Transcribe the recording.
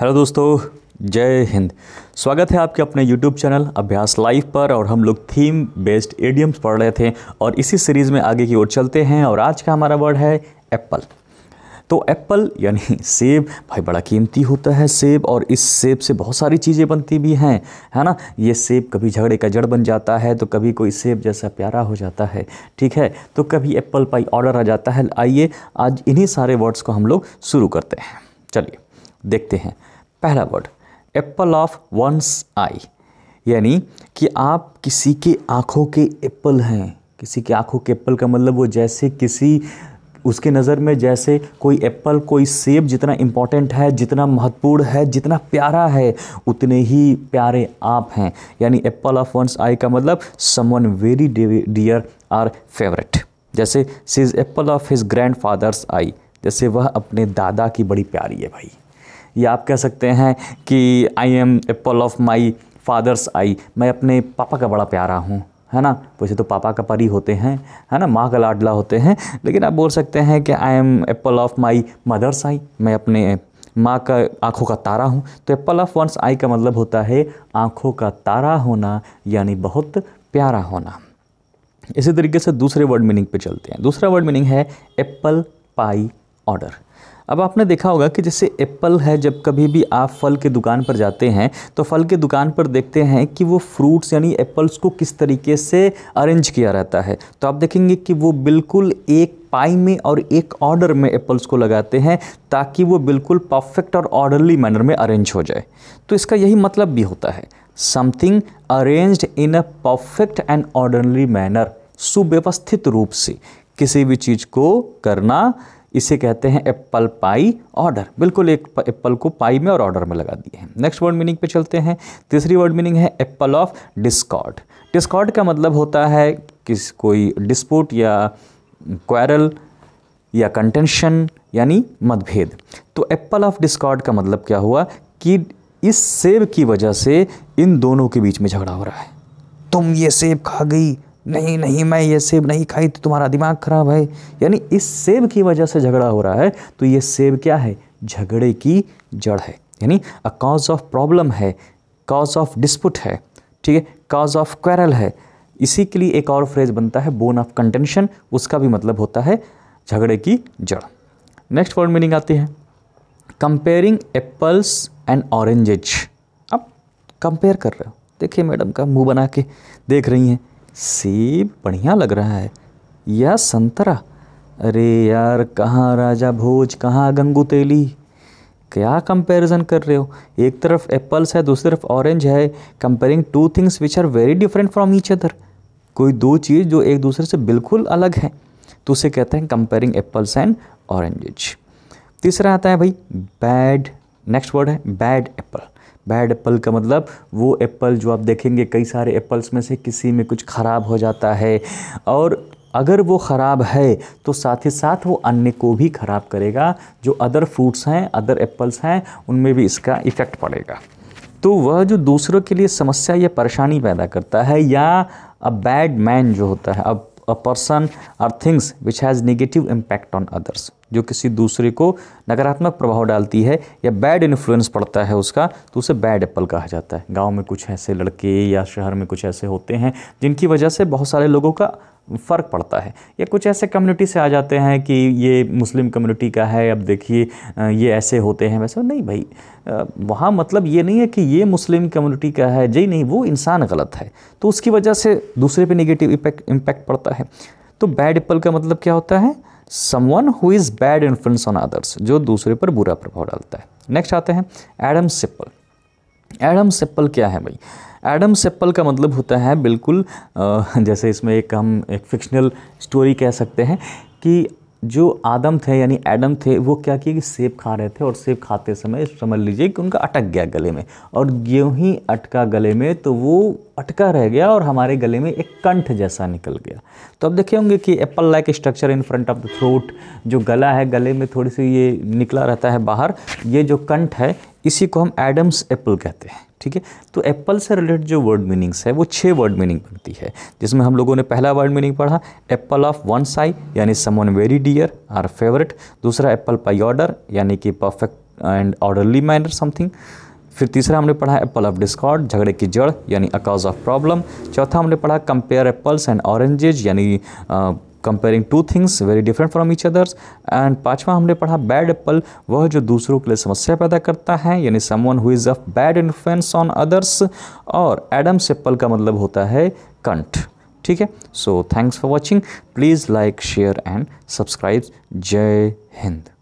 hello दोस्तों जय हिंद स्वागत है आपके अपने यूट्यूब चैनल अभ्यास लाइव पर और हम लोग थीम बेस्ड एडियम्स पढ़ रहे थे और इसी सीरीज़ में आगे की ओर चलते हैं और आज का हमारा वर्ड है एप्पल तो एप्पल यानी सेब भाई बड़ा कीमती होता है सेब और इस सेब से बहुत सारी चीज़ें बनती भी हैं है ना ये सेब कभी झगड़े का जड़ बन जाता है तो कभी कोई सेब जैसा प्यारा हो जाता है ठीक है तो कभी एप्पल पाई ऑर्डर आ जाता है आइए आज इन्हीं सारे वर्ड्स को हम लोग शुरू करते हैं चलिए देखते हैं पहला word apple of one's eye यानी कि आप किसी के आँखों के एप्पल हैं किसी के आँखों के एप्पल का मतलब वो जैसे किसी उसके नज़र में जैसे कोई एप्पल कोई सेब जितना इम्पॉर्टेंट है जितना महत्वपूर्ण है जितना प्यारा है उतने ही प्यारे आप हैं यानी एप्पल ऑफ वंस आई का मतलब someone very dear or favourite जैसे she is apple of his grandfather's eye जैसे वह अपने दादा की बड़ी प्यारी है भाई या आप कह सकते हैं कि I am apple of my father's eye मैं अपने पापा का बड़ा प्यारा हूँ है ना वैसे तो पापा का परी होते हैं है ना माँ का लाडला होते हैं लेकिन आप बोल सकते हैं कि I am apple of my mother's eye मैं अपने माँ का आँखों का तारा हूँ तो एप्पल ऑफ वंस आई का मतलब होता है आँखों का तारा होना यानी बहुत प्यारा होना इसी तरीके से दूसरे वर्ड मीनिंग पे चलते हैं दूसरा वर्ड मीनिंग है एप्पल पाई ऑर्डर अब आपने देखा होगा कि जैसे एप्पल है जब कभी भी आप फल के दुकान पर जाते हैं तो फल के दुकान पर देखते हैं कि वो फ्रूट्स यानी एप्पल्स को किस तरीके से अरेंज किया रहता है तो आप देखेंगे कि वो बिल्कुल एक पाई में और एक ऑर्डर में एप्पल्स को लगाते हैं ताकि वो बिल्कुल परफेक्ट और ऑर्डरली मैनर में अरेंज हो जाए तो इसका यही मतलब भी होता है something arrange in a perfect and orderly manner सुव्यवस्थित रूप से किसी भी चीज़ को करना इसे कहते हैं एप्पल पाई ऑर्डर बिल्कुल एक एप्पल को पाई में और ऑर्डर में लगा दिए हैं नेक्स्ट वर्ड मीनिंग पे चलते हैं तीसरी वर्ड मीनिंग है एप्पल ऑफ डिस्कॉर्ड डिस्कॉर्ड का मतलब होता है किस कोई डिस्प्यूट या क्वारल या कंटेंशन यानी मतभेद तो एप्पल ऑफ डिस्कॉर्ड का मतलब क्या हुआ कि इस सेब की वजह से इन दोनों के बीच में झगड़ा हो रहा है तुम ये सेब खा गई नहीं नहीं मैं ये सेब नहीं खाई तो तुम्हारा दिमाग खराब है यानी इस सेब की वजह से झगड़ा हो रहा है तो ये सेब क्या है झगड़े की जड़ है यानी अ काज ऑफ प्रॉब्लम है काज ऑफ डिस्प्यूट है ठीक है कॉज ऑफ क्वेरल है इसी के लिए एक और फ्रेज बनता है बोन ऑफ कंटेंशन उसका भी मतलब होता है झगड़े की जड़ नेक्स्ट वर्ड मीनिंग आती है कंपेयरिंग एप्पल्स एंड ऑरेंजेज अब कंपेयर कर रहे हो देखिए मैडम का मुंह बना के देख रही हैं सेब बढ़िया लग रहा है या संतरा अरे यार कहाँ राजा भोज कहाँ गंगू तेली क्या कंपैरिजन कर रहे हो एक तरफ एप्पल्स है दूसरी तरफ ऑरेंज है comparing two things which are very different from each other कोई दो चीज़ जो एक दूसरे से बिल्कुल अलग है तो उसे कहते हैं कंपेयरिंग एप्पल्स एंड ऑरेंजेज तीसरा आता है भाई बैड नेक्स्ट वर्ड है बैड एप्पल बैड एप्पल का मतलब वो एप्पल जो आप देखेंगे कई सारे एप्पल्स में से किसी में कुछ ख़राब हो जाता है और अगर वो ख़राब है तो साथ ही साथ वो अन्य को भी ख़राब करेगा जो अदर फ्रूट्स हैं अदर एप्पल्स हैं उनमें भी इसका इफ़ेक्ट पड़ेगा तो वह जो दूसरों के लिए समस्या या परेशानी पैदा करता है या अ बैड मैन जो होता है अब a person or things which has negative impact on others जो किसी दूसरे को नकारात्मक प्रभाव डालती है या बैड इन्फ्लुएंस पड़ता है उसका तो उसे बैड एप्पल कहा जाता है गांव में कुछ ऐसे लड़के या शहर में कुछ ऐसे होते हैं जिनकी वजह से बहुत सारे लोगों का फ़र्क पड़ता है या कुछ ऐसे कम्युनिटी से आ जाते हैं कि ये मुस्लिम कम्युनिटी का है अब देखिए ये ऐसे होते हैं वैसे नहीं भाई वहाँ मतलब ये नहीं है कि ये मुस्लिम कम्युनिटी का है जी नहीं वो इंसान गलत है तो उसकी वजह से दूसरे पे नेगेटिव इम्पैक्ट पड़ता है तो बैड एप्पल का मतलब क्या होता है someone who is bad influence on others जो दूसरे पर बुरा प्रभाव डालता है नेक्स्ट आते हैं एडम सिप्पल एडम सिप्पल क्या है भाई एडम सेप्पल का मतलब होता है बिल्कुल जैसे इसमें एक हम एक फिक्शनल स्टोरी कह सकते हैं कि जो आदम थे यानी एडम थे वो क्या किए कि सेब खा रहे थे और सेब खाते समय समझ लीजिए कि उनका अटक गया गले में और गेहूँ ही अटका गले में तो वो अटका रह गया और हमारे गले में एक कंठ जैसा निकल गया तो अब देखे होंगे कि apple like structure in front of the throat जो गला है गले में थोड़ी सी ये निकला रहता है बाहर ये जो कंठ है इसी को हम एडम्स एप्पल कहते हैं ठीक है तो एप्पल से रिलेटेड जो वर्ड मीनिंग्स है वो छः वर्ड मीनिंग बनती है जिसमें हम लोगों ने पहला वर्ड मीनिंग पढ़ा एप्पल ऑफ वन साई यानी someone very dear or favourite दूसरा एप्पल पाई ऑर्डर यानी कि perfect and orderly manner something फिर तीसरा हमने पढ़ा एप्पल ऑफ डिस्कॉर्ड झगड़े की जड़ यानी अकाज ऑफ प्रॉब्लम चौथा हमने पढ़ा कंपेयर एप्पल्स एंड ऑरेंजेज यानी comparing two things very different from each others and पाँचवा हमने पढ़ा बैड एप्पल वह जो दूसरों के लिए समस्या पैदा करता है यानी someone who is a bad influence on others और एडम्स एप्पल का मतलब होता है कंठ ठीक है so thanks for watching please like share and subscribe Jai Hind